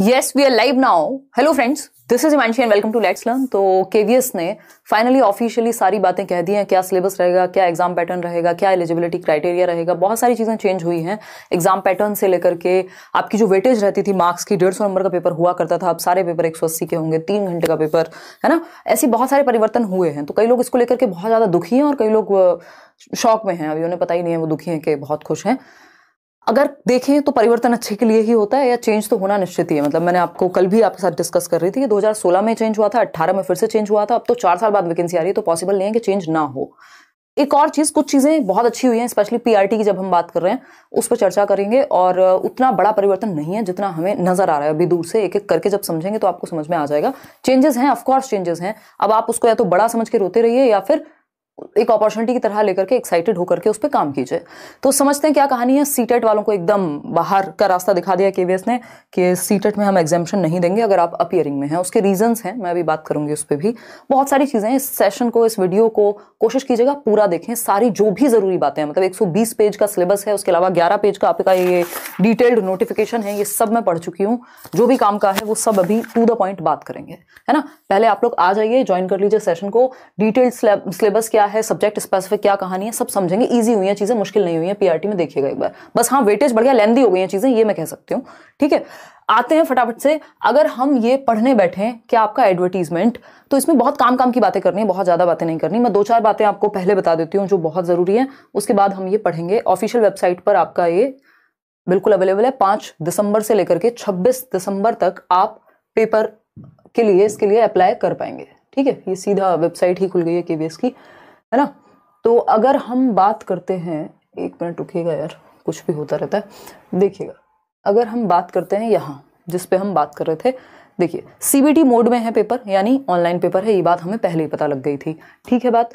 yes we are live now hello friends this is Himanshi and welcome to let's learn तो KVS ने finally officially सारी बातें कह दी हैं क्या सिलेबस रहेगा क्या एग्जाम पैटर्न रहेगा क्या एलिजिबिलिटी क्राइटेरिया रहेगा बहुत सारी चीज़ें चेंज हुई हैं एग्जाम पैटर्न से लेकर के आपकी जो वेटेज रहती थी मार्क्स की डेढ़ सौ नंबर का पेपर हुआ करता था अब सारे पेपर एक सौ अस्सी के होंगे तीन घंटे का पेपर है ना ऐसे बहुत सारे परिवर्तन हुए हैं तो कई लोग इसको लेकर के बहुत ज़्यादा दुखी हैं और कई लोग शौक में हैं अभी उन्हें पता ही नहीं है वो दुखी हैं कि बहुत खुश हैं अगर देखें तो परिवर्तन अच्छे के लिए ही होता है या चेंज तो होना निश्चित ही है मतलब मैंने आपको कल भी आपके साथ डिस्कस कर रही थी कि 2016 में चेंज हुआ था 18 में फिर से चेंज हुआ था अब तो चार साल बाद वैकेंसी आ रही है तो पॉसिबल नहीं है कि चेंज ना हो एक और चीज़ कुछ चीज़ें बहुत अच्छी हुई है स्पेशली पी की जब हम बात कर रहे हैं उस पर चर्चा करेंगे और उतना बड़ा परिवर्तन नहीं है जितना हमें नज़र आ रहा है अभी दूर से एक एक करके जब समझेंगे तो आपको समझ में आ जाएगा चेंजेस हैं ऑफकोर्स चेंजेस हैं अब आप उसको या तो बड़ा समझ के रोते रहिए या फिर एक अपॉर्चुनिटी की तरह लेकर के एक्साइटेड होकर के उस पर काम कीजिए तो समझते हैं क्या कहानी है सी टेट e वालों को एकदम बाहर का रास्ता दिखा दिया के ने कि सी e में हम एग्जामेशन नहीं देंगे अगर आप अपियरिंग में हैं उसके रीजंस हैं मैं अभी बात करूंगी उस पर भी बहुत सारी चीज़ें इस सेशन को इस वीडियो को कोशिश कीजिएगा पूरा देखें सारी जो भी ज़रूरी बातें मतलब एक पेज का सिलेबस है उसके अलावा ग्यारह पेज का आपका ये डिटेल्ड नोटिफिकेशन है ये सब मैं पढ़ चुकी हूँ जो भी काम का है वो सब अभी टू द पॉइंट बात करेंगे है ना पहले आप लोग आ जाइए ज्वाइन कर लीजिए सेशन को डिटेल्ड सिलेबस क्या क्या है सब्जेक्ट स्पेसिफिक क्या कहानी है सब समझेंगे ईजी हुई हैं चीज़ें मुश्किल नहीं हुई हैं पीआरटी में देखिएगा एक बार बस हाँ वेटेज बढ़ गया लेंदी हो गई हैं चीज़ें ये मैं कह सकती हूँ ठीक है आते हैं फटाफट से अगर हम ये पढ़ने बैठे हैं कि आपका एडवर्टीजमेंट तो इसमें बहुत काम काम की बातें करनी है बहुत ज़्यादा बातें नहीं करनी मैं दो चार बातें आपको पहले बता देती हूँ जो बहुत ज़रूरी है उसके बाद हम ये पढ़ेंगे ऑफिशियल वेबसाइट पर आपका ये बिल्कुल अवेलेबल है पाँच दिसंबर से लेकर के छब्बीस दिसंबर तक आप पेपर के लिए इसके लिए अप्लाई कर पाएंगे ठीक है ये सीधा वेबसाइट ही खुल गई है के की है ना तो अगर हम बात करते हैं एक मिनट रुकेगा यार कुछ भी होता रहता है देखिएगा अगर हम बात करते हैं यहाँ जिस पे हम बात कर रहे थे देखिए सीबीटी मोड में है पेपर यानी ऑनलाइन पेपर है ये बात हमें पहले ही पता लग गई थी ठीक है बात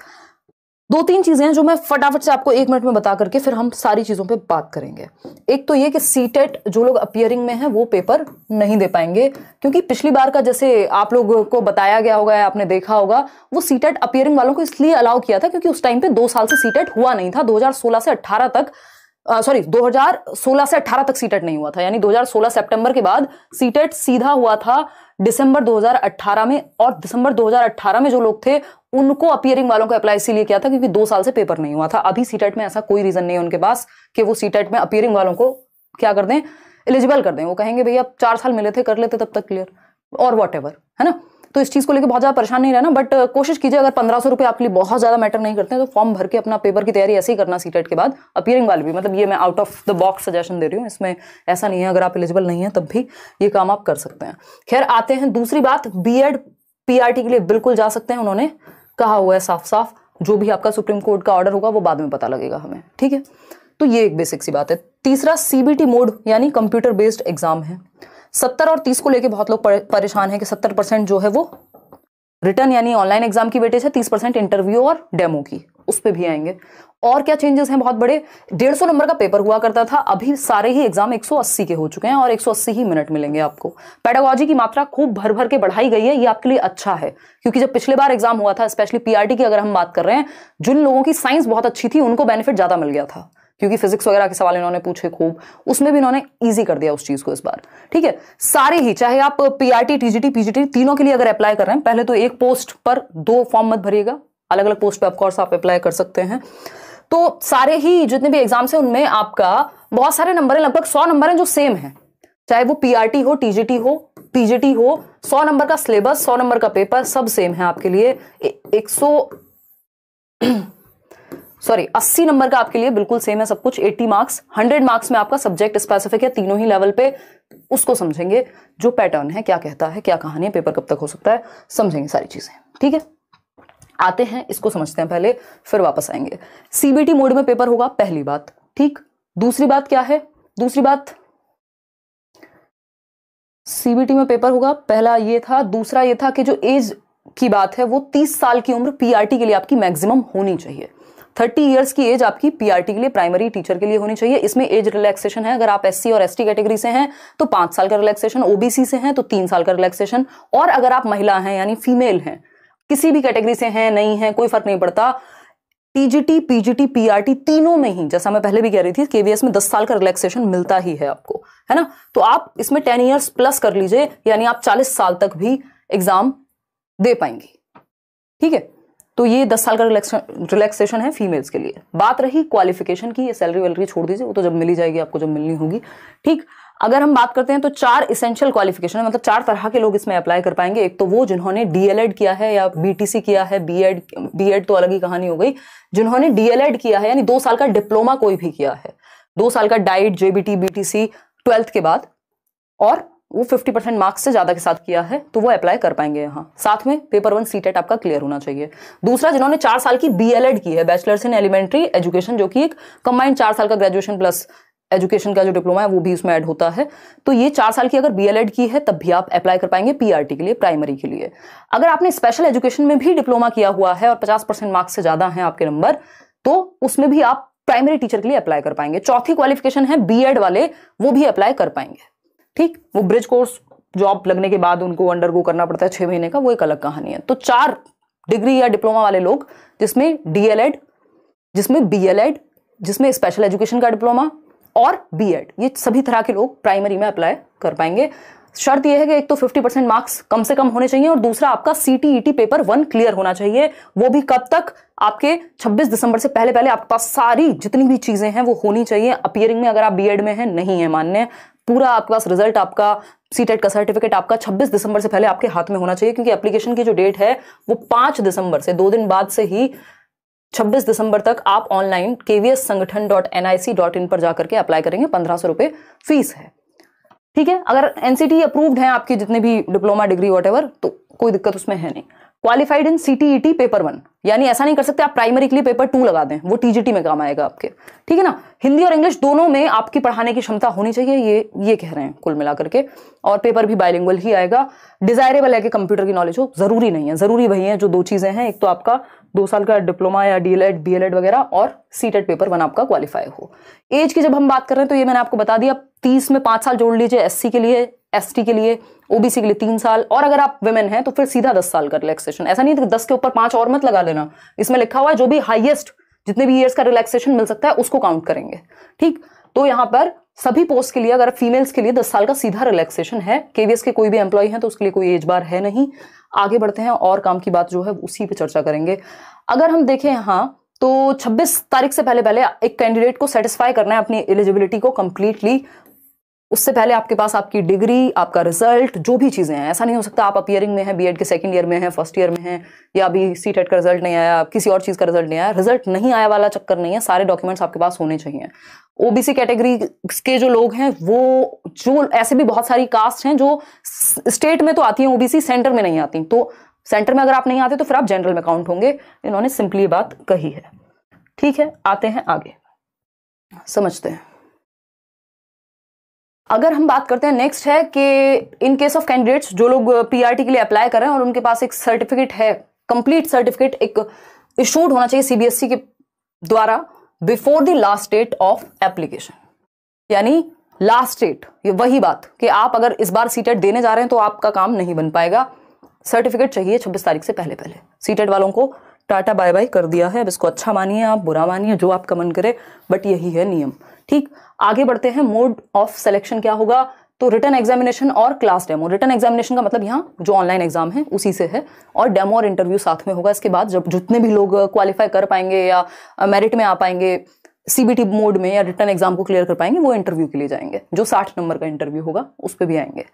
दो तीन चीज़ें हैं जो मैं फटाफट से आपको एक मिनट में बता करके फिर हम सारी चीज़ों पे बात करेंगे एक तो ये कि सीटेट जो लोग अपियरिंग में हैं वो पेपर नहीं दे पाएंगे क्योंकि पिछली बार का जैसे आप लोग को बताया गया होगा या आपने देखा होगा वो सीटेट अपियरिंग वालों को इसलिए अलाउ किया था क्योंकि उस टाइम पे दो साल से सीटेट हुआ नहीं था दो से अट्ठारह तक सॉरी दो से अट्ठारह तक सीटेट नहीं हुआ था यानी दो हजार के बाद सीटेट सीधा हुआ था दिसंबर 2018 में और दिसंबर 2018 में जो लोग थे उनको अपियरिंग वालों को अप्लाई इसीलिए किया था क्योंकि दो साल से पेपर नहीं हुआ था अभी सीटेट e में ऐसा कोई रीजन नहीं है उनके पास कि वो सीटेट e में अपियरिंग वालों को क्या कर दें एलिजिबल कर दें वो कहेंगे भैया चार साल मिले थे कर लेते तब तक क्लियर और वॉट है ना तो इस चीज़ को लेकर बहुत ज़्यादा परेशान नहीं रहना बट कोशिश कीजिए अगर पंद्रह सौ आपके लिए बहुत ज़्यादा मैटर नहीं करते तो फॉर्म भर के अपना पेपर की तैयारी ऐसे ही करना सीटेट e के बाद अपियरिंग वाले भी मतलब ये मैं out of the box suggestion दे रही हूँ इसमें ऐसा नहीं है अगर आप एलिजिबल नहीं है तब भी ये काम आप कर सकते हैं खैर आते हैं दूसरी बात बी पीआरटी के लिए बिल्कुल जा सकते हैं उन्होंने कहा हुआ है साफ साफ जो भी आपका सुप्रीम कोर्ट का ऑर्डर होगा वो बाद में पता लगेगा हमें ठीक है तो ये एक बेसिक सी बात है तीसरा सीबीटी मोड यानी कंप्यूटर बेस्ड एग्जाम है सत्तर और तीस को लेके बहुत लोग परेशान है कि सत्तर परसेंट जो है वो रिटर्न यानी ऑनलाइन एग्जाम की वेटेज है तीस परसेंट इंटरव्यू और डेमो की उस पर भी आएंगे और क्या चेंजेस हैं बहुत बड़े डेढ़ सौ नंबर का पेपर हुआ करता था अभी सारे ही एग्जाम 180 के हो चुके हैं और 180 ही मिनट मिलेंगे आपको पैडागॉजी की मात्रा खूब भर भर के बढ़ाई गई है ये आपके लिए अच्छा है क्योंकि जब पिछले बार एग्जाम हुआ था स्पेशली पीआरटी की अगर हम बात कर रहे हैं जिन लोगों की साइंस बहुत अच्छी थी उनको बेनिफिट ज़्यादा मिल गया था क्योंकि फिजिक्स वगैरह के सवाल इन्होंने पूछे खूब उसमें भी इन्होंने ईजी कर दिया उस चीज को इस बार ठीक है सारे ही चाहे आप पीआरटी टीजीटी पीजीटी तीनों के लिए अगर अप्लाई कर रहे हैं पहले तो एक पोस्ट पर दो फॉर्म मत भरिएगा अलग अलग पोस्ट पे ऑफकोर्स आप अप्लाई कर सकते हैं तो सारे ही जितने भी एग्जाम्स हैं उनमें आपका बहुत सारे नंबर हैं लगभग सौ नंबर हैं जो सेम हैं चाहे वो पीआरटी हो टीजीटी हो पीजीटी हो सौ नंबर का सिलेबस सौ नंबर का पेपर सब सेम है आपके लिए एक सौ सॉरी अस्सी नंबर का आपके लिए बिल्कुल सेम है सब कुछ एट्टी मार्क्स हंड्रेड मार्क्स में आपका सब्जेक्ट स्पेसिफिक है तीनों ही लेवल पे उसको समझेंगे जो पैटर्न है क्या कहता है क्या कहानी है पेपर कब तक हो सकता है समझेंगे सारी चीजें ठीक है आते हैं इसको समझते हैं पहले फिर वापस आएंगे सीबीटी मोड में पेपर होगा पहली बात ठीक दूसरी बात क्या है दूसरी बात सीबीटी में पेपर होगा पहला ये था दूसरा ये था कि जो एज की बात है वो तीस साल की उम्र पीआरटी के लिए आपकी मैक्सिमम होनी चाहिए थर्टी ईयर्स की एज आपकी पीआरटी के लिए प्राइमरी टीचर के लिए होनी चाहिए इसमें एज रिलैक्सेशन है अगर आप एससी और एसटी कैटेगरी से हैं तो पांच साल का रिलैक्सेशन ओबीसी से हैं तो तीन साल का रिलैक्सेशन और अगर आप महिला हैं यानी फीमेल हैं किसी भी कैटेगरी से हैं नहीं है कोई फर्क नहीं पड़ता टीजीटी पीजीटी पीआरटी तीनों में ही जैसा मैं पहले भी कह रही थी केवीएस में 10 साल का रिलैक्सेशन मिलता ही है आपको है ना तो आप इसमें टेन ईयर्स प्लस कर लीजिए यानी आप चालीस साल तक भी एग्जाम दे पाएंगे ठीक है तो ये दस साल का रिलैक्सेशन रिलैक्सेशन है फीमेल्स के लिए बात रही क्वालिफिकेशन की ये सैलरी वैलरी छोड़ दीजिए वो तो जब मिली जाएगी आपको जब मिलनी होगी ठीक अगर हम बात करते हैं तो चार इसेंशियल क्वालिफिकेशन है मतलब चार तरह के लोग इसमें अप्लाई कर पाएंगे एक तो वो जिन्होंने डीएलएड किया है या बीटीसी किया है बीएड बीएड तो अलग ही कहानी हो गई जिन्होंने डीएलएड किया है यानी दो साल का डिप्लोमा कोई भी किया है दो साल का डाइट जेबीटी बीटीसी ट्वेल्थ के बाद और वो फिफ्टी परसेंट मार्क्स से ज़्यादा के साथ किया है तो वो अप्लाई कर पाएंगे यहाँ साथ में पेपर वन सी टेट आपका क्लियर होना चाहिए दूसरा जिन्होंने चार साल की बीएलएड की है बैचलर्स इन एलिमेंट्री एजुकेशन जो कि एक कंबाइंड चार साल का ग्रेजुएशन प्लस एजुकेशन का जो डिप्लोमा है वो भी उसमें ऐड होता है तो ये चार साल की अगर बी की है तब भी आप अप्लाई कर पाएंगे पी e के लिए प्राइमरी के लिए अगर आपने स्पेशल एजुकेशन में भी डिप्लोमा किया हुआ है और 50 परसेंट मार्क्स से ज़्यादा हैं आपके नंबर तो उसमें भी आप प्राइमरी टीचर के लिए अप्लाई कर पाएंगे चौथी क्वालिफिकेशन है बी वाले वो भी अप्लाई कर पाएंगे ठीक वो ब्रिज कोर्स जॉब लगने के बाद उनको अंडर करना पड़ता है छह महीने का वो एक अलग कहानी है तो चार डिग्री या डिप्लोमा वाले लोग जिसमें डीएलएड जिसमें बी जिसमें स्पेशल एजुकेशन का डिप्लोमा और बी एड ये सभी तरह के लोग प्राइमरी में अप्लाई कर पाएंगे शर्त यह है कि एक तो 50 परसेंट मार्क्स कम से कम होने चाहिए और दूसरा आपका सी पेपर वन क्लियर होना चाहिए वो भी कब तक आपके 26 दिसंबर से पहले पहले आपके पास सारी जितनी भी चीज़ें हैं वो होनी चाहिए अपियरिंग में अगर आप बी में हैं नहीं है मान्य पूरा आपके पास रिजल्ट आपका सी e का सर्टिफिकेट आपका 26 दिसंबर से पहले आपके हाथ में होना चाहिए क्योंकि एप्लीकेशन की जो डेट है वो 5 दिसंबर से दो दिन बाद से ही 26 दिसंबर तक आप online KVS Sangathan dot N I C dot in पर जाकर के अप्लाई करेंगे पंद्रह सौ रुपए फीस है ठीक है अगर एनसीटी अप्रूव्ड है आपकी जितने भी डिप्लोमा डिग्री वॉट तो कोई दिक्कत उसमें है नहीं qualified in CTET paper one यानी ऐसा नहीं कर सकते आप प्राइमरी के लिए पेपर टू लगा दें वो टीजीटी में काम आएगा आपके ठीक है ना हिंदी और इंग्लिश दोनों में आपकी पढ़ाने की क्षमता होनी चाहिए ये ये कह रहे हैं कुल मिलाकर के और पेपर भी बायलिंगुअल ही आएगा डिजायरेबल है कि कंप्यूटर की नॉलेज हो जरूरी नहीं है जरूरी वही है जो दो चीज़ें हैं एक तो आपका दो साल का डिप्लोमा या डीएलएड बीएलएड वगैरह और सीटेट पेपर वन आपका क्वालिफाई हो एज की जब हम बात कर रहे हैं तो ये मैंने आपको बता दिया तीस में पांच साल जोड़ लीजिए एससी के लिए एसटी के लिए ओबीसी के लिए तीन साल और अगर आप वुमेन हैं तो फिर सीधा दस साल का रिलैक्सेशन ऐसा नहीं दस के ऊपर पांच और मत लगा लेना इसमें लिखा हुआ है जो भी हाइएस्ट जितने भी ईयर्स का रिलैक्सेशन मिल सकता है उसको काउंट करेंगे ठीक तो यहाँ पर सभी पोस्ट के लिए अगर फीमेल्स के लिए दस साल का सीधा रिलैक्सेशन है केवीएस के कोई भी एम्प्लॉय है तो उसके लिए कोई एज बार है नहीं आगे बढ़ते हैं और काम की बात जो है उसी पर चर्चा करेंगे अगर हम देखें यहाँ तो 26 तारीख से पहले पहले एक कैंडिडेट को सेटिस्फाई करना है अपनी एलिजिबिलिटी को कंप्लीटली उससे पहले आपके पास आपकी डिग्री आपका रिजल्ट जो भी चीज़ें हैं ऐसा नहीं हो सकता आप अपियरिंग में हैं बीएड के सेकंड ईयर में हैं फर्स्ट ईयर में हैं या अभी सी टेट e का रिजल्ट नहीं आया किसी और चीज़ का रिजल्ट नहीं आया रिजल्ट नहीं आया वाला चक्कर नहीं है सारे डॉक्यूमेंट्स आपके पास होने चाहिए ओबीसी कैटेगरी के जो लोग हैं वो जो ऐसे भी बहुत सारी कास्ट हैं जो स्टेट में तो आती हैं ओबीसी सेंटर में नहीं आती तो सेंटर में अगर आप नहीं आते तो फिर आप जनरल में काउंट होंगे इन्होंने सिंपली बात कही है ठीक है आते हैं आगे समझते हैं अगर हम बात करते हैं नेक्स्ट है कि इन केस ऑफ कैंडिडेट्स जो लोग पीआरटी uh, के लिए अप्लाई कर रहे हैं और उनके पास एक सर्टिफिकेट है कंप्लीट सर्टिफिकेट एक इशूड होना चाहिए सीबीएसई e के द्वारा before the last date of application यानी लास्ट डेट ये वही बात कि आप अगर इस बार सीटेट e देने जा रहे हैं तो आपका काम नहीं बन पाएगा सर्टिफिकेट चाहिए छब्बीस तारीख से पहले पहले सीटेट e वालों को टाटा बाय बाय कर दिया है अब इसको अच्छा मानिए आप बुरा मानिए जो आपका मन करे बट यही है नियम ठीक आगे बढ़ते हैं मोड ऑफ सिलेक्शन क्या होगा तो रिटर्न एग्जामिनेशन और क्लास डेमो रिटर्न एग्जामिनेशन का मतलब यहाँ जो ऑनलाइन एग्जाम है उसी से है और डेमो और इंटरव्यू साथ में होगा इसके बाद जब जितने भी लोग क्वालिफाई uh, कर पाएंगे या मेरिट uh, में आ पाएंगे सीबीटी मोड में या रिटर्न एग्जाम को क्लियर कर पाएंगे वो इंटरव्यू के लिए जाएंगे जो साठ नंबर का इंटरव्यू होगा उस पर भी आएंगे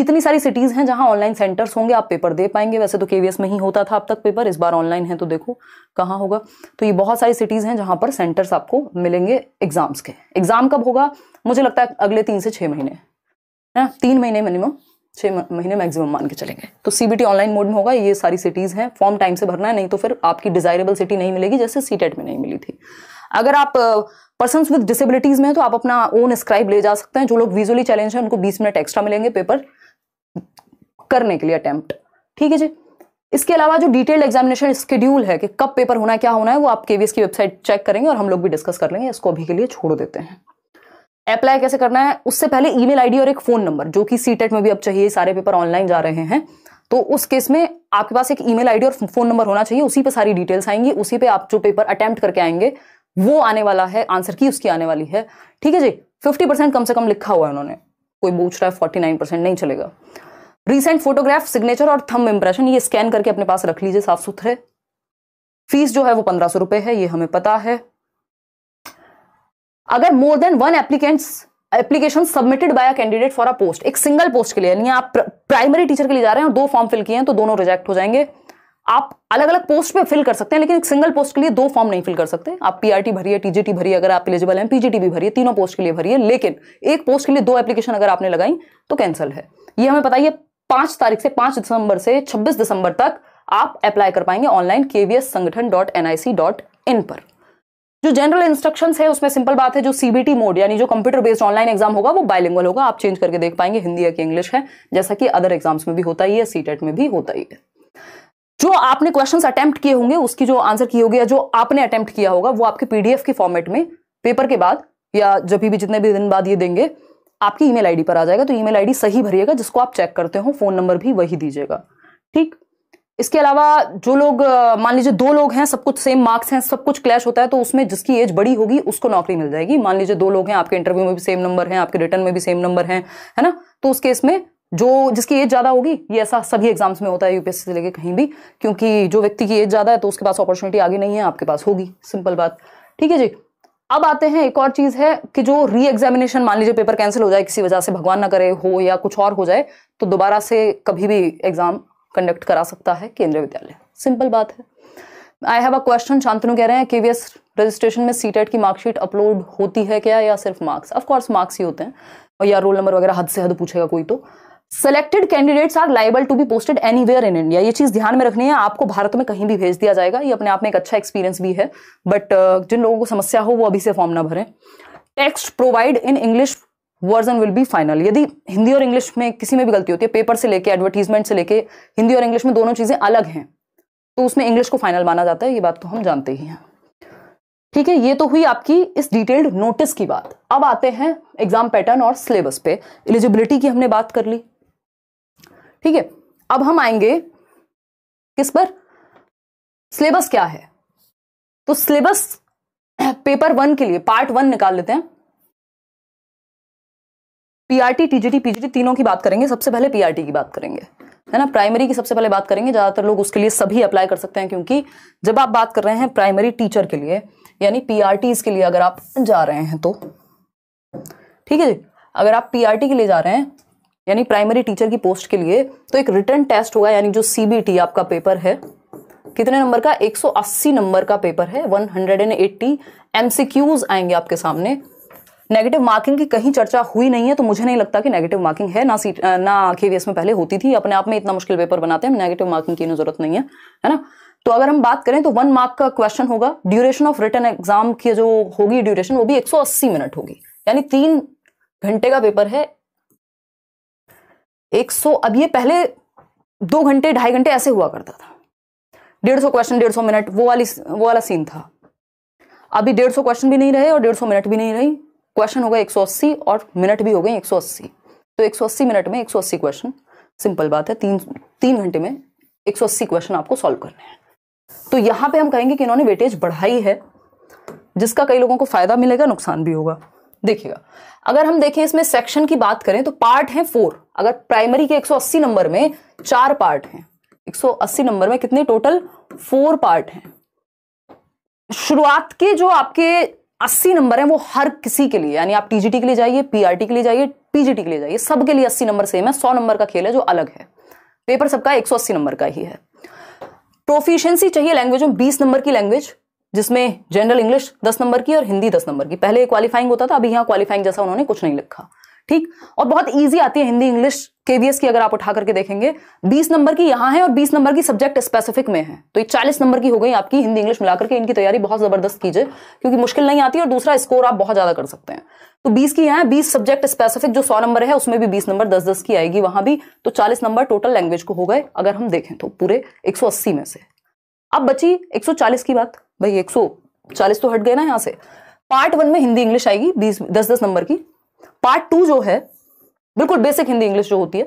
इतनी सारी सिटीज़ हैं जहां ऑनलाइन सेंटर्स होंगे आप पेपर दे पाएंगे वैसे तो के में ही होता था अब तक पेपर इस बार ऑनलाइन है तो देखो कहाँ होगा तो ये बहुत सारी सिटीज़ हैं जहां पर सेंटर्स आपको मिलेंगे एग्जाम्स के एग्जाम कब होगा मुझे लगता है अगले तीन से छह महीने है तीन महीने मिनिमम छह महीने मैक्सिमम मान के चलेंगे तो सीबीटी ऑनलाइन मोड में होगा ये सारी सिटीज़ हैं फॉर्म टाइम से भरना है नहीं तो फिर आपकी डिजायरेबल सिटी नहीं मिलेगी जैसे सी e में नहीं मिली थी अगर आप पर्सन विद डिसेबिलिटीज में है तो आप अपना ओन स्क्राइब ले जा सकते हैं जो लोग विजुअली चैलेंज है उनको बीस मिनट एक्स्ट्रा मिलेंगे पेपर करने के लिए अटैम्प्ट ठीक है जी इसके अलावा जो डिटेल्ड एग्जामिनेशन स्केड्यूल है कि कब पेपर होना है क्या होना है वो आप केवीएस की वेबसाइट चेक करेंगे और हम लोग भी डिस्कस कर लेंगे इसको अभी के लिए छोड़ देते हैं अप्लाई कैसे करना है उससे पहले ईमेल आईडी और एक फ़ोन नंबर जो कि सीटेट e में भी अब चाहिए सारे पेपर ऑनलाइन जा रहे हैं तो उस केस में आपके पास एक ईमेल आईडी और फ़ोन नंबर होना चाहिए उसी पे सारी डिटेल्स आएंगी उसी पे आप जो पेपर अटैम्प्ट करके आएंगे वो आने वाला है आंसर की उसकी आने वाली है ठीक है जी फिफ्टी परसेंट कम से कम लिखा हुआ है उन्होंने कोई पूछ रहा है फोर्टी नाइन परसेंट नहीं चलेगा रिसेंट फोटोग्राफ सिग्नेचर और थम इंप्रेशन ये स्कैन करके अपने पास रख लीजिए साफ सुथरे फीस जो है वो पंद्रह सौ रुपए है ये हमें पता है अगर more than one applicants application submitted by a candidate for a post एक सिंगल पोस्ट के लिए यानी आप प्राइमरी टीचर के लिए जा रहे हैं और दो फॉर्म फिल किए हैं तो दोनों रिजेक्ट हो जाएंगे आप अलग अलग पोस्ट पे फिल कर सकते हैं लेकिन एक सिंगल पोस्ट के लिए दो फॉर्म नहीं फिल कर सकते आप पीआरटी भरिए टीजीटी भरिए अगर आप एलिजिबल हैं पीजीटी भी भरिए तीनों पोस्ट के लिए भरिए लेकिन एक पोस्ट के लिए दो एप्लीकेशन अगर आपने लगाई तो कैंसिल है ये हमें बताइए पांच तारीख से पांच दिसंबर से छब्बीस दिसंबर तक आप अप्लाई कर पाएंगे online KVS Sangathan dot NIC dot in पर जो जनरल इंस्ट्रक्शन है उसमें सिंपल बात है जो सीबीटी मोड यानी जो कंप्यूटर बेस्ड ऑनलाइन एग्जाम होगा वो बायलिंगुअल होगा आप चेंज करके देख पाएंगे हिंदी या कि इंग्लिश है जैसा कि अदर एग्जाम्स में भी होता ही है सीटेट e में भी होता ही है जो आपने क्वेश्चन अटेम्प्ट किए होंगे उसकी जो आंसर की होगी या जो आपने अटेम्प्ट किया होगा वो आपके पीडीएफ के फॉर्मेट में पेपर के बाद या जब भी जितने भी दिन बाद ये देंगे आपकी ईमेल आईडी पर आ जाएगा तो ईमेल आईडी सही भरिएगा जिसको आप चेक करते हो फोन नंबर भी वही दीजिएगा ठीक इसके अलावा जो लोग मान लीजिए दो लोग हैं सब कुछ सेम मार्क्स हैं सब कुछ क्लैश होता है तो उसमें जिसकी एज बड़ी होगी उसको नौकरी मिल जाएगी मान लीजिए दो लोग हैं आपके इंटरव्यू में भी सेम नंबर हैं आपके रिटर्न में भी सेम नंबर हैं है ना तो उस केस में जो जिसकी एज ज़्यादा होगी ये ऐसा सभी एग्जाम्स में होता है यूपीएससी से लेके कहीं भी क्योंकि जो व्यक्ति की एज ज़्यादा है तो उसके पास अपॉर्चुनिटी आगे नहीं है आपके पास होगी सिंपल बात ठीक है जी अब आते हैं एक और चीज़ है कि जो री एग्जामिनेशन मान लीजिए पेपर कैंसिल हो जाए किसी वजह से भगवान ना करे हो या कुछ और हो जाए तो दोबारा से कभी भी एग्ज़ाम कंडक्ट करा सकता है केंद्रीय विद्यालय सिंपल बात है I have a question Shantanu कह रहे हैं केवीएस रजिस्ट्रेशन में सीटेट e की मार्कशीट अपलोड होती है क्या या सिर्फ मार्क्स ऑफकोर्स मार्क्स ही होते हैं या रोल नंबर वगैरह हद से हद पूछेगा कोई तो selected candidates are liable to be posted anywhere in India ये चीज़ ध्यान में रखनी है आपको भारत में कहीं भी भेज दिया जाएगा ये अपने आप में एक अच्छा एक्सपीरियंस भी है बट uh, जिन लोगों को समस्या हो वो अभी से फॉर्म ना भरें text provide in English version will be final यदि हिंदी और इंग्लिश में किसी में भी गलती होती है पेपर से लेके एडवर्टीजमेंट से लेके हिंदी और इंग्लिश में दोनों चीज़ें अलग हैं तो उसमें इंग्लिश को फाइनल माना जाता है ये बात तो हम जानते ही हैं ठीक है ये तो हुई आपकी इस डिटेल्ड नोटिस की बात अब आते हैं एग्जाम पैटर्न और सिलेबस पे एलिजिबिलिटी की हमने बात कर ली ठीक है अब हम आएंगे किस पर सिलेबस क्या है तो सिलेबस पेपर वन के लिए पार्ट वन निकाल लेते हैं पीआरटी टीजीटी पीजीटी तीनों की बात करेंगे सबसे पहले पीआरटी की बात करेंगे है ना प्राइमरी की सबसे पहले बात करेंगे ज़्यादातर लोग उसके लिए सभी अप्लाई कर सकते हैं क्योंकि जब आप बात कर रहे हैं प्राइमरी टीचर के लिए यानी पीआरटीज के लिए अगर आप जा रहे हैं तो ठीक है जी अगर आप पीआरटी के लिए जा रहे हैं यानी प्राइमरी टीचर की पोस्ट के लिए तो एक रिटर्न टेस्ट होगा यानी जो सीबीटी आपका पेपर है कितने नंबर का 180 नंबर का पेपर है 180 एमसीक्यूज आएंगे आपके सामने नेगेटिव मार्किंग की कहीं चर्चा हुई नहीं है तो मुझे नहीं लगता कि नेगेटिव मार्किंग है ना सीट ना के में पहले होती थी अपने आप में इतना मुश्किल पेपर बनाते हैं नेगेटिव मार्किंग की जरूरत नहीं है है ना तो अगर हम बात करें तो वन मार्क का क्वेश्चन होगा ड्यूरेशन ऑफ रिटर्न एग्जाम की जो होगी ड्यूरेशन वो भी एक मिनट होगी यानी तीन घंटे का पेपर है 100 अब ये पहले दो घंटे ढाई घंटे ऐसे हुआ करता था डेढ़ सौ क्वेश्चन डेढ़ सौ मिनट वो वाली वो वाला सीन था अभी डेढ़ सौ क्वेश्चन भी नहीं रहे और डेढ़ सौ मिनट भी नहीं रही क्वेश्चन हो गए एक सौ अस्सी और मिनट भी हो गए एक सौ अस्सी तो एक सौ अस्सी मिनट में एक सौ अस्सी क्वेश्चन सिंपल बात है तीन तीन घंटे में एक सौ अस्सी क्वेश्चन आपको सॉल्व करने हैं तो यहाँ पे हम कहेंगे कि इन्होंने वेटेज बढ़ाई है जिसका कई लोगों को फायदा मिलेगा नुकसान भी होगा देखिएगा अगर हम देखें इसमें सेक्शन की बात करें तो पार्ट है फोर अगर प्राइमरी के 180 नंबर में चार पार्ट हैं 180 नंबर में कितने टोटल फोर पार्ट हैं शुरुआत के जो आपके 80 नंबर हैं वो हर किसी के लिए यानी आप टीजीटी के लिए जाइए पीआरटी के लिए जाइए पीजीटी के लिए जाइए सबके लिए 80 नंबर सेम है 100 नंबर का खेल है जो अलग है पेपर सबका एक नंबर का ही है प्रोफिशियंसी चाहिए लैंग्वेज में बीस नंबर की लैंग्वेज जिसमें जनरल इंग्लिश दस नंबर की और हिंदी दस नंबर की पहले क्वालिफाइंग होता था अभी यहाँ क्वालिफाइंग जैसा उन्होंने कुछ नहीं लिखा ठीक और बहुत ईजी आती है हिंदी इंग्लिश केवीएस की अगर आप उठा करके देखेंगे बीस नंबर की यहाँ है और बीस नंबर की सब्जेक्ट स्पेसिफिक में है तो ये चालीस नंबर की हो गई आपकी हिंदी इंग्लिश मिलाकर के इनकी तैयारी बहुत जबरदस्त कीजिए क्योंकि मुश्किल नहीं आती और दूसरा स्कोर आप बहुत ज्यादा कर सकते हैं तो बीस की यहाँ बीस सब्जेक्ट स्पेसिफिक जो सौ नंबर है उसमें भी बीस नंबर दस दस की आएगी वहां भी तो चालीस नंबर टोटल लैंग्वेज को हो गए अगर हम देखें तो पूरे एक में से अब बची 140 की बात भाई 140 तो हट गए ना यहां से पार्ट वन में हिंदी इंग्लिश आएगी 10 दस दस नंबर की पार्ट टू जो है बिल्कुल बेसिक हिंदी इंग्लिश जो होती है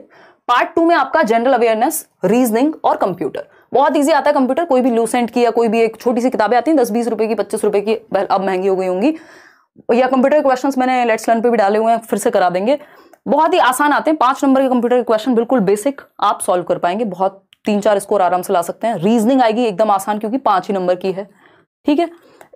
पार्ट टू में आपका जनरल अवेयरनेस रीजनिंग और कंप्यूटर बहुत ईजी आता है कंप्यूटर कोई भी लूसेंट की या कोई भी एक छोटी सी किताबें आती हैं दस बीस रुपए की पच्चीस रुपए की अब महंगी हो गई होंगी या कंप्यूटर क्वेश्चंस मैंने लेट्स लर्न पे भी डाले हुए हैं फिर से करा देंगे बहुत ही आसान आते हैं पांच नंबर के कंप्यूटर के क्वेश्चन बिल्कुल बेसिक आप सॉल्व कर पाएंगे बहुत तीन चार स्कोर आराम से ला सकते हैं रीजनिंग आएगी एकदम आसान क्योंकि पांच ही नंबर की है ठीक है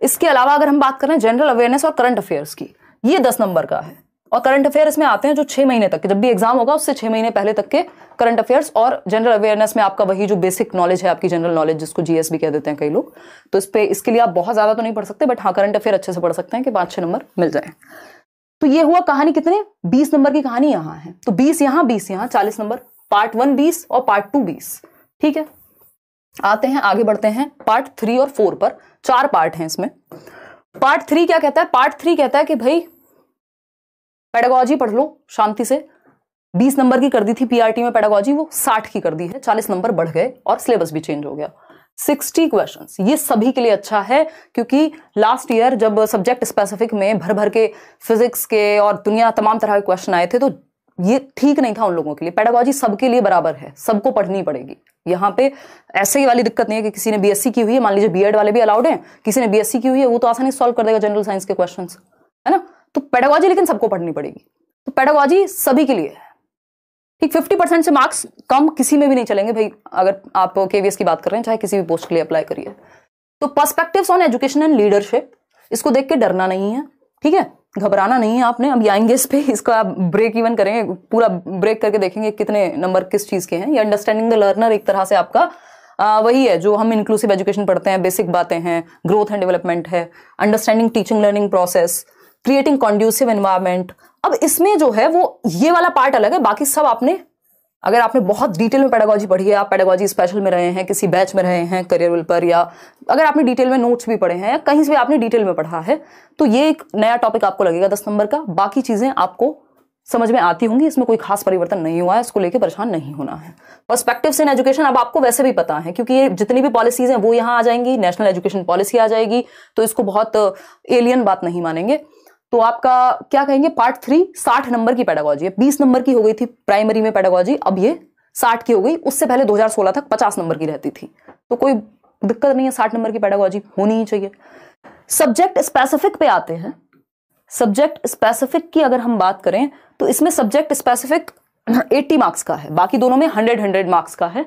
इसके अलावा अगर हम बात करें जनरल अवेयरनेस और करंट अफेयर्स की ये दस नंबर का है और करंट अफेयर्स में आते हैं जो छह महीने तक के जब भी एग्जाम होगा उससे छह महीने पहले तक के करंट अफेयर्स और जनरल अवेयरनेस में आपका वही जो बेसिक नॉलेज है आपकी जनरल नॉलेज जिसको जीएस भी कह देते हैं कई लोग तो इस पर इसके लिए आप बहुत ज़्यादा तो नहीं पढ़ सकते बट हाँ करंट अफेयर अच्छे से पढ़ सकते हैं कि पांच छह नंबर मिल जाए तो ये हुआ कहानी कितने बीस नंबर की कहानी यहाँ है तो बीस यहाँ बीस यहाँ चालीस नंबर पार्ट वन बीस और पार्ट टू बीस ठीक है आते हैं आगे बढ़ते हैं पार्ट थ्री और फोर पर चार पार्ट हैं इसमें पार्ट थ्री क्या कहता है पार्ट थ्री कहता है कि भाई पेडागोजी पढ़ लो शांति से बीस नंबर की कर दी थी पीआरटी में पेडागोजी वो साठ की कर दी है चालीस नंबर बढ़ गए और सिलेबस भी चेंज हो गया सिक्सटी क्वेश्चन ये सभी के लिए अच्छा है क्योंकि लास्ट ईयर जब सब्जेक्ट स्पेसिफिक में भर भर के फिजिक्स के और दुनिया तमाम तरह के क्वेश्चन आए थे तो ये ठीक नहीं था उन लोगों के लिए पेडागोजी सबके लिए बराबर है सबको पढ़नी पड़ेगी यहाँ पे ऐसे ही वाली दिक्कत नहीं है कि किसी ने बीएससी की हुई है मान लीजिए बीएड वाले भी अलाउड हैं किसी ने बीएससी की हुई है वो तो आसानी सॉल्व कर देगा जनरल साइंस के क्वेश्चन है ना तो पेडागोजी लेकिन सबको पढ़नी पड़ेगी तो पेडागोजी सभी के लिए है ठीक फिफ्टी परसेंट से मार्क्स कम किसी में भी नहीं चलेंगे भाई अगर आप केवीएस की बात कर रहे हैं चाहे किसी भी पोस्ट के लिए अप्लाई करिए तो perspectives on education and leadership इसको देख के डरना नहीं है ठीक है घबराना नहीं है आपने अब आएंगे इस पे इसको आप ब्रेक इवन करेंगे पूरा ब्रेक करके देखेंगे कितने नंबर किस चीज़ के हैं ये अंडरस्टैंडिंग द लर्नर एक तरह से आपका आ, वही है जो हम इंक्लूसिव एजुकेशन पढ़ते हैं बेसिक बातें हैं ग्रोथ एंड डेवलपमेंट है understanding teaching learning process creating conducive environment अब इसमें जो है वो ये वाला पार्ट अलग है बाकी सब आपने अगर आपने बहुत डिटेल में पैडागॉजी पढ़ी है आप पैडागॉजी स्पेशल में रहे हैं किसी बैच में रहे हैं करियर वेल पर या अगर आपने डिटेल में नोट्स भी पढ़े हैं या कहीं से भी आपने डिटेल में पढ़ा है तो ये एक नया टॉपिक आपको लगेगा दस नंबर का बाकी चीज़ें आपको समझ में आती होंगी इसमें कोई खास परिवर्तन नहीं हुआ है इसको लेकर परेशान नहीं होना है परस्पेक्टिव से एजुकेशन अब आपको वैसे भी पता है क्योंकि ये जितनी भी पॉलिसीज हैं वो यहाँ आ जाएंगी नेशनल एजुकेशन पॉलिसी आ जाएगी तो इसको बहुत एलियन बात नहीं मानेंगे तो आपका क्या कहेंगे पार्ट थ्री साठ नंबर की पैडागॉजी है बीस नंबर की हो गई थी प्राइमरी में पैडागॉजी अब ये साठ की हो गई उससे पहले 2016 तक पचास नंबर की रहती थी तो कोई दिक्कत नहीं है साठ नंबर की पैडागॉजी होनी ही चाहिए सब्जेक्ट स्पेसिफिक पे आते हैं सब्जेक्ट स्पेसिफिक की अगर हम बात करें तो इसमें सब्जेक्ट स्पेसिफिक 80 मार्क्स का है बाकी दोनों में 100 100 मार्क्स का है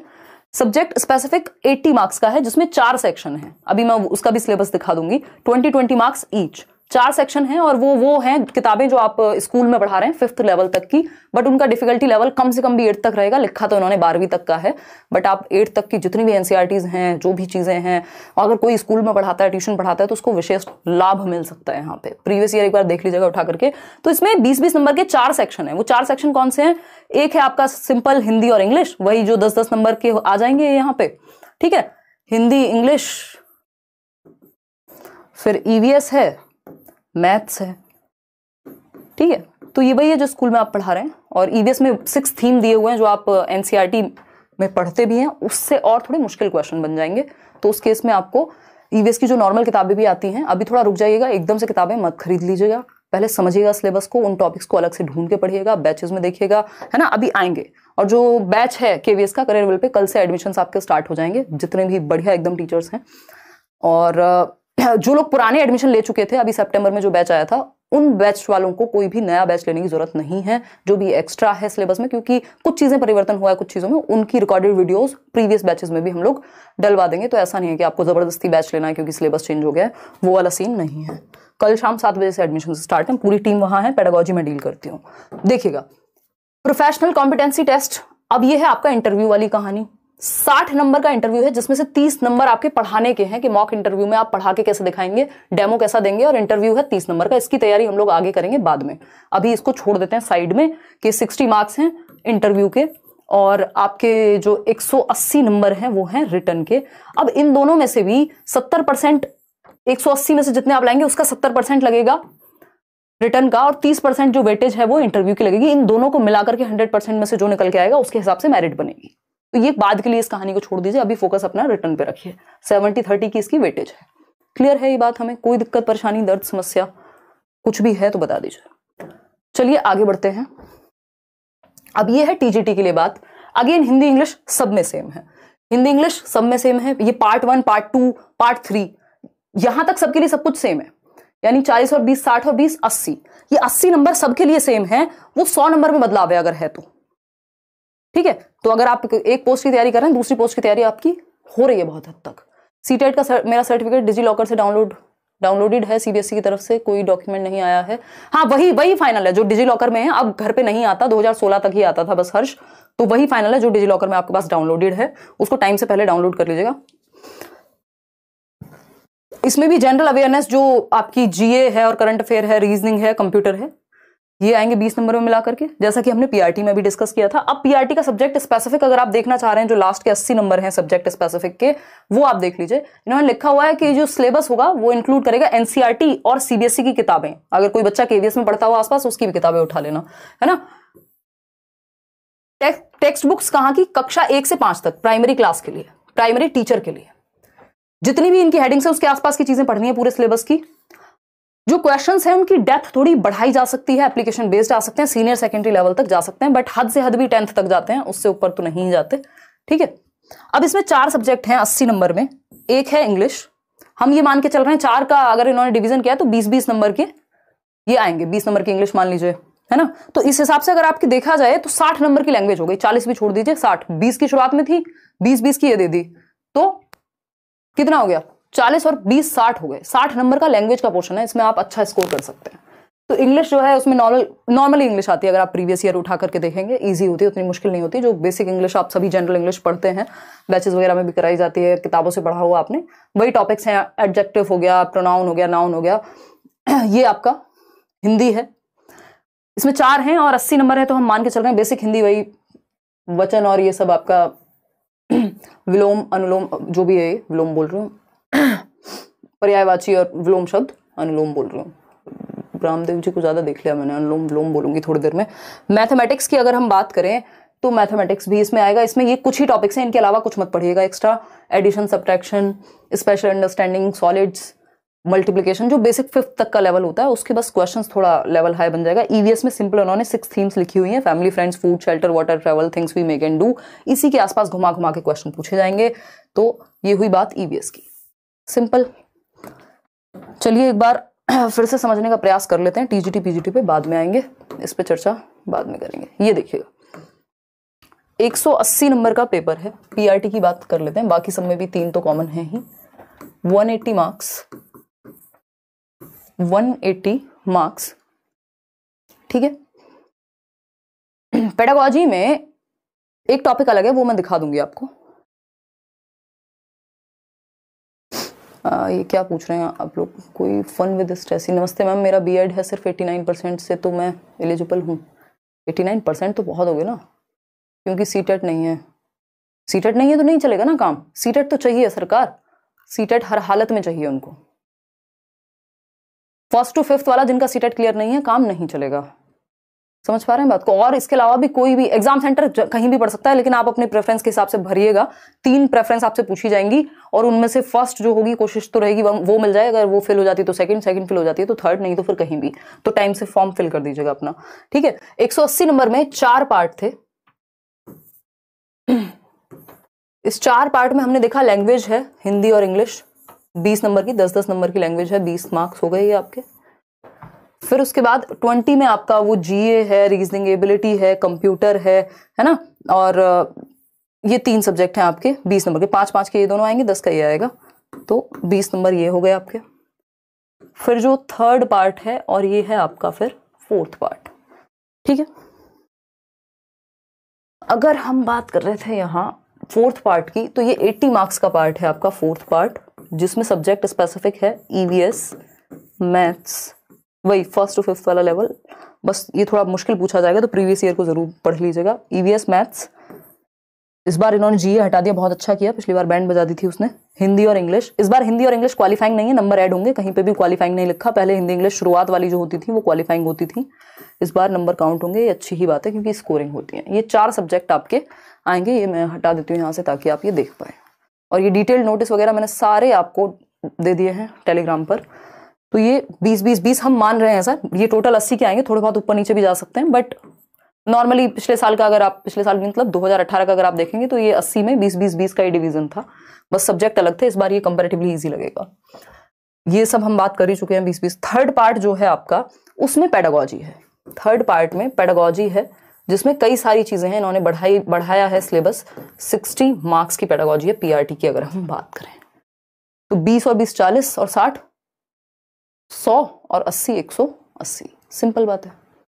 सब्जेक्ट स्पेसिफिक 80 मार्क्स का है जिसमें चार सेक्शन है अभी मैं उसका भी सिलेबस दिखा दूंगी 20 20 मार्क्स ईच चार सेक्शन हैं और वो वो हैं किताबें जो आप स्कूल में पढ़ा रहे हैं फिफ्थ लेवल तक की बट उनका डिफिकल्टी लेवल कम से कम भी एट्थ तक रहेगा लिखा तो उन्होंने बारहवीं तक का है बट आप एट्थ तक की जितनी भी एनसीआरटीज़ e हैं जो भी चीज़ें हैं अगर कोई स्कूल में पढ़ाता है ट्यूशन पढ़ाता है तो उसको विशेष लाभ मिल सकता है यहाँ पे प्रीवियस ईयर एक बार देख लीजिएगा उठा करके तो इसमें बीस बीस नंबर के चार सेक्शन है वो चार सेक्शन कौन से हैं एक है आपका सिंपल हिंदी और इंग्लिश वही जो दस दस नंबर के आ जाएंगे यहाँ पे ठीक है हिंदी इंग्लिश फिर ईवीएस e है मैथ्स है ठीक है तो ये वही है जो स्कूल में आप पढ़ा रहे हैं और ईवीएस e में सिक्स थीम दिए हुए हैं जो आप एनसीईआरटी uh, e में पढ़ते भी हैं उससे और थोड़े मुश्किल क्वेश्चन बन जाएंगे तो उस केस में आपको ईवीएस e की जो नॉर्मल किताबें भी आती हैं अभी थोड़ा रुक जाइएगा एकदम से किताबें मत खरीद लीजिएगा पहले समझिएगा सिलेबस को उन टॉपिक्स को अलग से ढूंढ के पढ़िएगा बैचेस में देखिएगा है ना अभी आएंगे और जो बैच है के का करियर वेल पे कल से एडमिशन आपके स्टार्ट हो जाएंगे जितने भी बढ़िया एकदम टीचर्स हैं और uh, जो लोग पुराने एडमिशन ले चुके थे अभी सितंबर में जो बैच आया था उन बैच वालों को कोई भी नया बैच लेने की जरूरत नहीं है जो भी एक्स्ट्रा है सिलेबस में क्योंकि कुछ चीज़ें परिवर्तन हुआ है कुछ चीज़ों में उनकी रिकॉर्डेड वीडियोस प्रीवियस बैचेस में भी हम लोग डलवा देंगे तो ऐसा नहीं है कि आपको ज़बरदस्ती बैच लेना है क्योंकि सिलेबस चेंज हो गया है वो वाला सीन नहीं है कल शाम सात बजे से एडमिशन स्टार्ट है पूरी टीम वहां है पेडागोजी में डील करती हूँ देखिएगा प्रोफेशनल कॉम्पिटेंसी टेस्ट अब ये है आपका इंटरव्यू वाली कहानी साठ नंबर का इंटरव्यू है जिसमें से तीस नंबर आपके पढ़ाने के हैं कि मॉक इंटरव्यू में आप पढ़ा के कैसे दिखाएंगे डेमो कैसा देंगे और इंटरव्यू है तीस नंबर का इसकी तैयारी हम लोग आगे करेंगे बाद में अभी इसको छोड़ देते हैं साइड में कि सिक्सटी मार्क्स हैं इंटरव्यू के और आपके जो एक नंबर हैं वो हैं रिटर्न के अब इन दोनों में से भी सत्तर परसेंट एक में से जितने आप लाएंगे उसका सत्तर परसेंट लगेगा रिटर्न का और 30 परसेंट जो वेटेज है वो इंटरव्यू की लगेगी इन दोनों को मिलाकर के 100 परसेंट में से जो निकल के आएगा उसके हिसाब से मेरिट बनेगी तो ये बाद के लिए इस कहानी को छोड़ दीजिए अभी फोकस अपना रिटर्न पे रखिए सेवेंटी थर्टी की इसकी वेटेज है क्लियर है ये बात हमें कोई दिक्कत परेशानी दर्द समस्या कुछ भी है तो बता दीजिए चलिए आगे बढ़ते हैं अब ये है टीजीटी के लिए बात अगेन हिंदी इंग्लिश सब में सेम है हिंदी इंग्लिश सब में सेम है ये part one part two part three यहां तक सबके लिए सब कुछ सेम है यानी चालीस और बीस साठ और बीस अस्सी ये अस्सी नंबर सबके लिए सेम है वो सौ नंबर में बदलाव है अगर है तो ठीक है तो अगर आप एक पोस्ट की तैयारी कर रहे हैं दूसरी पोस्ट की तैयारी आपकी हो रही है बहुत हद तक सी e का सर, मेरा सर्टिफिकेट डिजी लॉकर से डाउनलोड डाउनलोडेड है सीबीएसई e की तरफ से कोई डॉक्यूमेंट नहीं आया है हाँ वही वही फाइनल है जो डिजी लॉकर में है अब घर पे नहीं आता 2016 तक ही आता था बस हर्ष तो वही फाइनल है जो डिजी लॉकर में आपके पास डाउनलोडेड है उसको टाइम से पहले डाउनलोड कर लीजिएगा इसमें भी जनरल अवेयरनेस जो आपकी जीए है और करंट अफेयर है रीजनिंग है कंप्यूटर है ये आएंगे 20 नंबर में मिला करके जैसा कि हमने पीआरटी में भी डिस्कस किया था अब पीआरटी का सब्जेक्ट स्पेसिफिक अगर आप देखना चाह रहे हैं जो लास्ट के 80 नंबर हैं सब्जेक्ट स्पेसिफिक के वो आप देख लीजिए इन्होंने लिखा हुआ है कि जो सिलेबस होगा वो इंक्लूड करेगा एनसीआरटी e और सीबीएसई e की किताबें अगर कोई बच्चा केवीएस में पढ़ता हुआ आसपास उसकी भी किताबें उठा लेना है ना टेक्स्ट बुक्स कहाँ की कक्षा एक से पांच तक प्राइमरी क्लास के लिए प्राइमरी टीचर के लिए जितनी भी इनकी हेडिंग्स है उसके आसपास की चीजें पढ़नी है पूरे सिलेबस की जो क्वेश्चन है उनकी डेप्थ थोड़ी बढ़ाई जा सकती है एप्लीकेशन बेस्ड आ सकते हैं सीनियर सेकेंडरी लेवल तक जा सकते हैं बट हद से हद भी टेंथ तक जाते हैं उससे ऊपर तो नहीं जाते ठीक है अब इसमें चार सब्जेक्ट हैं अस्सी नंबर में एक है इंग्लिश हम ये मान के चल रहे हैं चार का अगर इन्होंने डिवीजन किया तो बीस बीस नंबर के ये आएंगे बीस नंबर की इंग्लिश मान लीजिए है ना तो इस हिसाब से अगर आपकी देखा जाए तो साठ नंबर की लैंग्वेज हो गई चालीस भी छोड़ दीजिए साठ बीस की शुरुआत में थी बीस बीस की ये दे दी तो कितना हो गया चालीस और बीस साठ हो गए साठ नंबर का लैंग्वेज का पोर्शन है इसमें आप अच्छा स्कोर कर सकते हैं तो इंग्लिश जो है उसमें नॉर्मल नॉर्मली इंग्लिश आती है अगर आप प्रीवियस ईयर उठा करके देखेंगे ईजी होती है उतनी मुश्किल नहीं होती जो बेसिक इंग्लिश आप सभी जनरल इंग्लिश पढ़ते हैं बैचेस वगैरह में भी कराई जाती है किताबों से पढ़ा हुआ आपने वही टॉपिक्स हैं एडजेक्टिव हो गया प्रोनाउन हो गया नाउन हो गया ये आपका हिंदी है इसमें चार हैं और अस्सी नंबर है तो हम मान के चल रहे हैं बेसिक हिंदी वही वचन और ये सब आपका विलोम अनुलोम जो भी है विलोम बोल रहे हूँ पर्यायवाची और विलोम शब्द अनुलोम बोल रही हूँ रामदेव जी को ज़्यादा देख लिया मैंने अनुलोम विलोम बोलूंगी थोड़ी देर में मैथमेटिक्स की अगर हम बात करें तो मैथमेटिक्स भी इसमें आएगा इसमें ये कुछ ही टॉपिक्स हैं इनके अलावा कुछ मत पढ़िएगा extra addition subtraction spatial understanding solids multiplication जो बेसिक फिफ्थ तक का लेवल होता है उसके बस क्वेश्चंस थोड़ा लेवल हाई बन जाएगा ईवीएस e में सिंपल उन्होंने सिक्स थीम्स लिखी हुई हैं family friends food shelter water travel things we make and do इसी के आसपास घुमा घुमा के क्वेश्चन पूछे जाएंगे तो ये हुई बात ईवीएस e की सिंपल चलिए एक बार फिर से समझने का प्रयास कर लेते हैं टीजीटी पीजीटी पे बाद में आएंगे इस पे चर्चा बाद में करेंगे ये देखिएगा 180 नंबर का पेपर है पीआरटी की बात कर लेते हैं बाकी सब में भी तीन तो कॉमन है ही 180 मार्क्स 180 मार्क्स ठीक है पेडागोजी में एक टॉपिक अलग है वो मैं दिखा दूंगी आपको आ, ये क्या पूछ रहे हैं आप लोग कोई फ़न विद स्ट्रेस नमस्ते मैम मेरा बीएड है सिर्फ 89 परसेंट से तो मैं एलिजिबल हूँ 89 परसेंट तो बहुत हो गया ना क्योंकि सी टेट e नहीं है सी टेट e नहीं है तो नहीं चलेगा ना काम सी टेट e तो चाहिए सरकार सी टेट हर हालत में चाहिए उनको फर्स्ट टू फिफ्थ वाला जिनका सी टेट क्लियर नहीं है काम नहीं चलेगा समझ पा रहे हैं बात को और इसके अलावा भी कोई भी एग्जाम सेंटर कहीं भी पढ़ सकता है लेकिन आप अपने प्रेफरेंस के हिसाब से भरिएगा तीन प्रेफरेंस आपसे पूछी जाएंगी और उनमें से फर्स्ट जो होगी कोशिश तो रहेगी वो मिल जाए अगर वो फिल हो जाती है तो सेकंड सेकंड फिल हो जाती है तो थर्ड नहीं तो फिर कहीं भी तो टाइम से फॉर्म फिल कर दीजिएगा अपना ठीक है एक नंबर में चार पार्ट थे इस चार पार्ट में हमने देखा लैंग्वेज है हिंदी और इंग्लिश बीस नंबर की दस दस नंबर की लैंग्वेज है बीस मार्क्स हो गए आपके फिर उसके बाद ट्वेंटी में आपका वो जीए है रीजनिंग एबिलिटी है कंप्यूटर है है ना और ये तीन सब्जेक्ट हैं आपके बीस नंबर के पांच पांच के ये दोनों आएंगे दस का ये आएगा तो बीस नंबर ये हो गए आपके फिर जो थर्ड पार्ट है और ये है आपका फिर फोर्थ पार्ट ठीक है अगर हम बात कर रहे थे यहाँ फोर्थ पार्ट की तो ये 80 मार्क्स का पार्ट है आपका फोर्थ पार्ट जिसमें सब्जेक्ट स्पेसिफिक है ईवीएस e मैथ्स वही फर्स्ट टू फिफ्थ वाला लेवल बस ये थोड़ा मुश्किल पूछा जाएगा तो प्रीवियस ईयर को ज़रूर पढ़ लीजिएगा ईवीएस e मैथ्स इस बार इन्होंने जी e हटा दिया बहुत अच्छा किया पिछली बार बैंड बजा दी थी उसने हिंदी और इंग्लिश इस बार हिंदी और इंग्लिश क्वालिफाइंग नहीं है नंबर ऐड होंगे कहीं पे भी क्वालिफाइंग नहीं लिखा पहले हिंदी इंग्लिश शुरुआत वाली जो होती थी वो क्वालिफाइंग होती थी इस बार नंबर काउंट होंगे ये अच्छी ही बात है क्योंकि स्कोरिंग होती है ये चार सब्जेक्ट आपके आएंगे ये मैं हटा देती हूँ यहाँ से ताकि आप ये देख पाए और ये डिटेल्ड नोटिस वगैरह मैंने सारे आपको दे दिए हैं टेलीग्राम पर तो ये बीस बीस बीस हम मान रहे हैं सर ये टोटल अस्सी के आएंगे थोड़े बहुत ऊपर नीचे भी जा सकते हैं बट नॉर्मली पिछले साल का अगर आप पिछले साल मतलब 2018 का अगर आप देखेंगे तो ये 80 में 20 20 20 का ही डिवीजन था बस सब्जेक्ट अलग थे इस बार ये कंपेरेटिवली इजी लगेगा ये सब हम बात कर ही चुके हैं 20 20 थर्ड पार्ट जो है आपका उसमें पेडागॉजी है थर्ड पार्ट में पेडागॉजी है जिसमें कई सारी चीज़ें हैं इन्होंने बढ़ाई बढ़ाया है सिलेबस सिक्सटी मार्क्स की पेडागॉजी है पी की अगर हम बात करें तो बीस और बीस चालीस और साठ सौ और अस्सी एक सौ अस्सी सिंपल बात है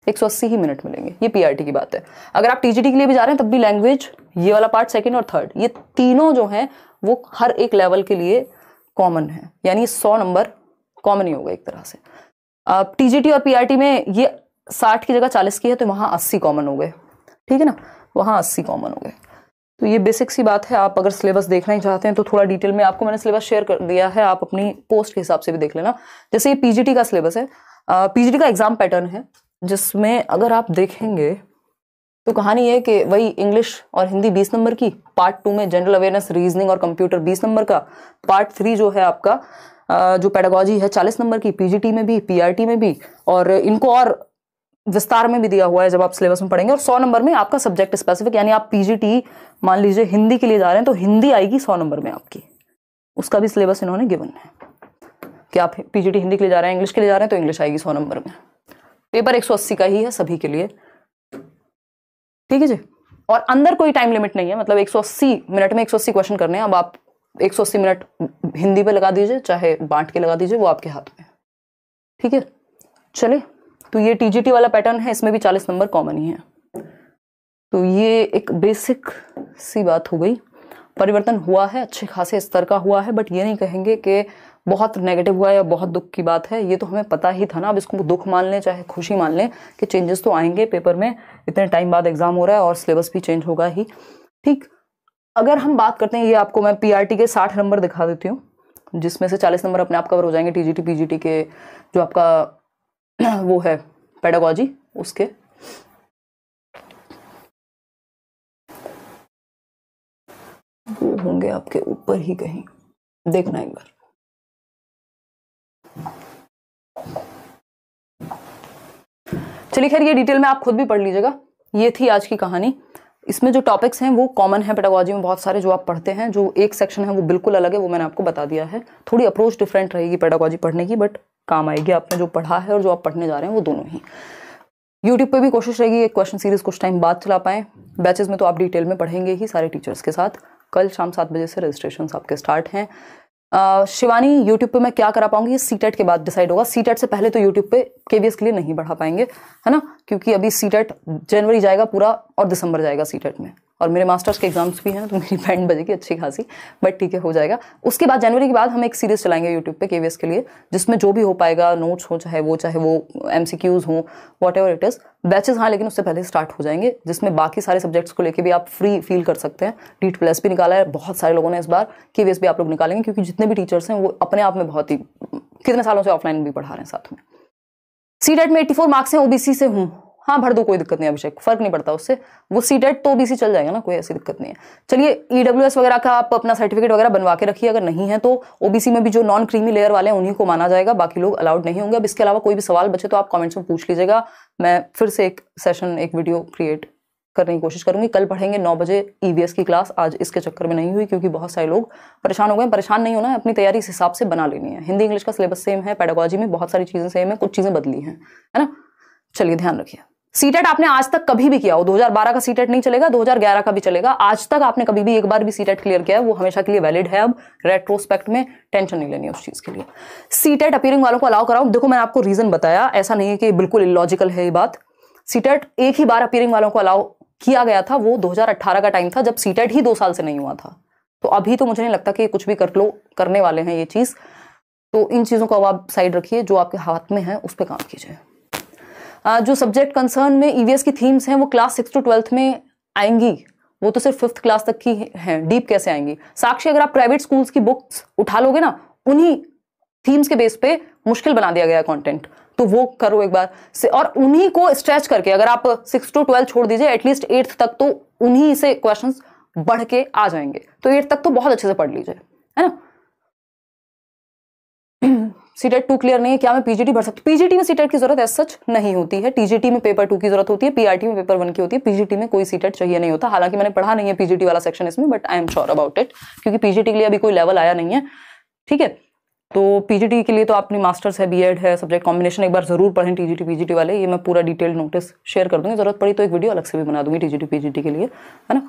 एक सौ अस्सी ही मिनट मिलेंगे ये टी की बात है अगर आप टीजीटी के लिए भी जा रहे हैं तब भी लैंग्वेज ये वाला पार्ट सेकेंड और थर्ड ये तीनों जो हैं वो हर एक लेवल के लिए कॉमन है यानी सौ नंबर कॉमन ही होगा एक तरह से आप टीजीटी और पीआरटी में ये साठ की जगह चालीस की है तो वहाँ अस्सी कॉमन हो गए ठीक है ना वहाँ अस्सी कॉमन हो गए तो ये बेसिक सी बात है आप अगर सिलेबस देखना ही चाहते हैं तो थोड़ा डिटेल में आपको मैंने सिलेबस शेयर कर दिया है आप अपनी पोस्ट के हिसाब से भी देख लेना जैसे ये पीजीटी का सिलेबस है पीजीटी का एग्जाम पैटर्न है जिसमें अगर आप देखेंगे तो कहानी है कि वही इंग्लिश और हिंदी बीस नंबर की पार्ट टू में जनरल अवेयरनेस रीजनिंग और कंप्यूटर बीस नंबर का पार्ट थ्री जो है आपका जो पेडागोजी है चालीस नंबर की पीजीटी में भी पीआरटी में भी और इनको और विस्तार में भी दिया हुआ है जब आप सिलेबस में पढ़ेंगे और सौ नंबर में आपका सब्जेक्ट स्पेसिफिक यानी आप पीजीटी मान लीजिए हिंदी के लिए जा रहे हैं तो हिंदी आएगी सौ नंबर में आपकी उसका भी सिलेबस इन्होंने गिवन है कि आप पीजीटी हिंदी के लिए जा रहे हैं इंग्लिश के लिए जा रहे हैं तो इंग्लिश आएगी सौ नंबर में पेपर एक सौ अस्सी का ही है सभी के लिए ठीक है जी और अंदर कोई टाइम लिमिट नहीं है मतलब एक सौ अस्सी मिनट में एक सौ अस्सी क्वेश्चन करने हैं अब आप एक सौ अस्सी मिनट हिंदी पर लगा दीजिए चाहे बांट के लगा दीजिए वो आपके हाथ में ठीक है चलिए तो ये टीजीटी वाला पैटर्न है इसमें भी चालीस नंबर कॉमन ही है तो ये एक बेसिक सी बात हो गई परिवर्तन हुआ है अच्छे खासे स्तर का हुआ है बट ये नहीं कहेंगे कि बहुत नेगेटिव हुआ या बहुत दुख की बात है ये तो हमें पता ही था ना अब इसको दुख मान लें चाहे खुशी मान लें कि चेंजेस तो आएंगे पेपर में इतने टाइम बाद एग्ज़ाम हो रहा है और सिलेबस भी चेंज होगा ही ठीक अगर हम बात करते हैं ये आपको मैं पीआरटी e के साठ नंबर दिखा देती हूँ जिसमें से चालीस नंबर अपने आप कवर हो जाएंगे टीजीटी पीजीटी के जो आपका वो है पेडागोजी उसके वो होंगे आपके ऊपर ही कहीं देखना एक बार चलिए खैर ये डिटेल में आप खुद भी पढ़ लीजिएगा ये थी आज की कहानी इसमें जो टॉपिक्स हैं वो कॉमन है पेडागोजी में बहुत सारे जो आप पढ़ते हैं जो एक सेक्शन है वो बिल्कुल अलग है वो मैंने आपको बता दिया है थोड़ी अप्रोच डिफरेंट रहेगी पेडागोजी पढ़ने की बट काम आएगी आपने जो पढ़ा है और जो आप पढ़ने जा रहे हैं वो दोनों ही यूट्यूब पे भी कोशिश रहेगी एक क्वेश्चन सीरीज कुछ टाइम बाद चला पाएं बैचेज में तो आप डिटेल में पढ़ेंगे ही सारे टीचर्स के साथ कल शाम सात बजे से रजिस्ट्रेशन आपके स्टार्ट हैं शिवानी यूट्यूब पे मैं क्या करा पाऊंगी ये सीटेट e के बाद डिसाइड होगा सी e से पहले तो यूट्यूब पे के के लिए नहीं बढ़ा पाएंगे है ना क्योंकि अभी सी e जनवरी जाएगा पूरा और दिसंबर जाएगा सी में और मेरे मास्टर्स के एग्जाम्स भी हैं तो मेरी बैंड बजेगी अच्छी खासी बट ठीक है हो जाएगा उसके बाद जनवरी के बाद हम एक सीरीज़ चलाएंगे यूट्यूब पे के के लिए जिसमें जो भी हो पाएगा नोट्स हो चाहे वो चाहे वो एम सी क्यूज़ हों whatever it is batches हाँ लेकिन उससे पहले स्टार्ट हो जाएंगे जिसमें बाकी सारे सब्जेक्ट्स को लेकर भी आप फ्री फील कर सकते हैं टीट प्लस भी निकाला है बहुत सारे लोगों ने इस बार के भी आप लोग निकालेंगे क्योंकि जितने भी टीचर्स हैं वो अपने आप में बहुत ही कितने सालों से ऑफलाइन भी पढ़ा रहे हैं साथ में सी डेट में एट्टी फोर मार्क्स हैं ओबीसी से हूँ हाँ भर दो कोई दिक्कत नहीं अभिषेक फर्क नहीं पड़ता उससे वो सी डेट तो बीसी चल जाएगा ना कोई ऐसी दिक्कत नहीं है चलिए ई e वगैरह का आप अपना सर्टिफिकेट वगैरह बनवा के रखिए अगर नहीं है तो ओबीसी में भी जो नॉन क्रीमी लेयर वाले हैं उन्हीं को माना जाएगा बाकी लोग अलाउड नहीं होंगे अब इसके अलावा कोई भी सवाल बचे तो आप कॉमेंट्स में पूछ लीजिएगा मैं फिर से एक सेशन एक वीडियो क्रिएट करने की कोशिश करूंगी कल पढ़ेंगे नौ बजे ईवीएस e की क्लास आज इसके चक्कर में नहीं हुई क्योंकि बहुत सारे लोग परेशान हो गए परेशान नहीं होना है अपनी तैयारी इस हिसाब से बना लेनी है हिंदी इंग्लिश का सिलेबस सेम है पेडागोजी में बहुत सारी चीज़ें सेम है कुछ चीज़ें बदली हैं है ना चलिए ध्यान रखिए सीटेट आपने आज तक कभी भी किया हो 2012 का सीटेट नहीं चलेगा 2011 का भी चलेगा आज तक आपने कभी भी एक बार भी सीटेट क्लियर किया है वो हमेशा के लिए वैलिड है अब रेट्रोस्पेक्ट में टेंशन नहीं लेनी उस चीज के लिए सीटेट अपीयरिंग वालों को अलाउ कराओ देखो मैंने आपको रीजन बताया ऐसा नहीं है कि बिल्कुल इलॉजिकल है ये बात सीटेट एक ही बार अपीयरिंग वालों को अलाउ किया गया था वो दो का टाइम था जब सीटेट ही दो साल से नहीं हुआ था तो अभी तो मुझे नहीं लगता कि कुछ भी कर लो करने वाले हैं ये चीज़ तो इन चीज़ों को अब आप साइड रखिए जो आपके हाथ में है उस पर काम कीजिए जो सब्जेक्ट कंसर्न में ईवीएस e की थीम्स हैं वो क्लास सिक्स टू ट्वेल्थ में आएंगी वो तो सिर्फ फिफ्थ क्लास तक की हैं डीप कैसे आएंगी साक्षी अगर आप प्राइवेट स्कूल्स की बुक्स उठा लोगे ना उन्हीं थीम्स के बेस पे मुश्किल बना दिया गया कंटेंट तो वो करो एक बार से और उन्हीं को स्ट्रेच करके अगर आप सिक्स टू ट्वेल्थ छोड़ दीजिए एटलीस्ट एट्थ तक तो उन्हीं से क्वेश्चन बढ़ के आ जाएंगे तो एट्थ तक तो बहुत अच्छे से पढ़ लीजिए है ना सीटेट टू क्लियर नहीं है क्या मैं पीजीटी भर सकती पीजीटी में सीटेट e की जरूरत सच नहीं होती है टीजीटी में पेपर टू की जरूरत होती है पीआरटी में पेपर वन की होती है पीजीटी में कोई सीटेट e चाहिए नहीं होता हालांकि मैंने पढ़ा नहीं है पीजीटी वाला सेक्शन इसमें but I am sure about it क्योंकि पीजीटी के लिए अभी कोई लेवल आया नहीं है ठीक है तो पीजीटी के लिए तो आपने मास्टर्स है बीएड है सब्जेक्ट कॉम्बिनेशन एक बार जरूर पढ़ें टीजीटी पीजीटी वाले ये मैं पूरा डिटेल नोटिस शेयर कर दूंगी जरूरत पड़ी तो एक वीडियो अलग से भी बना दूंगी टीजीटी पीजीटी के लिए है ना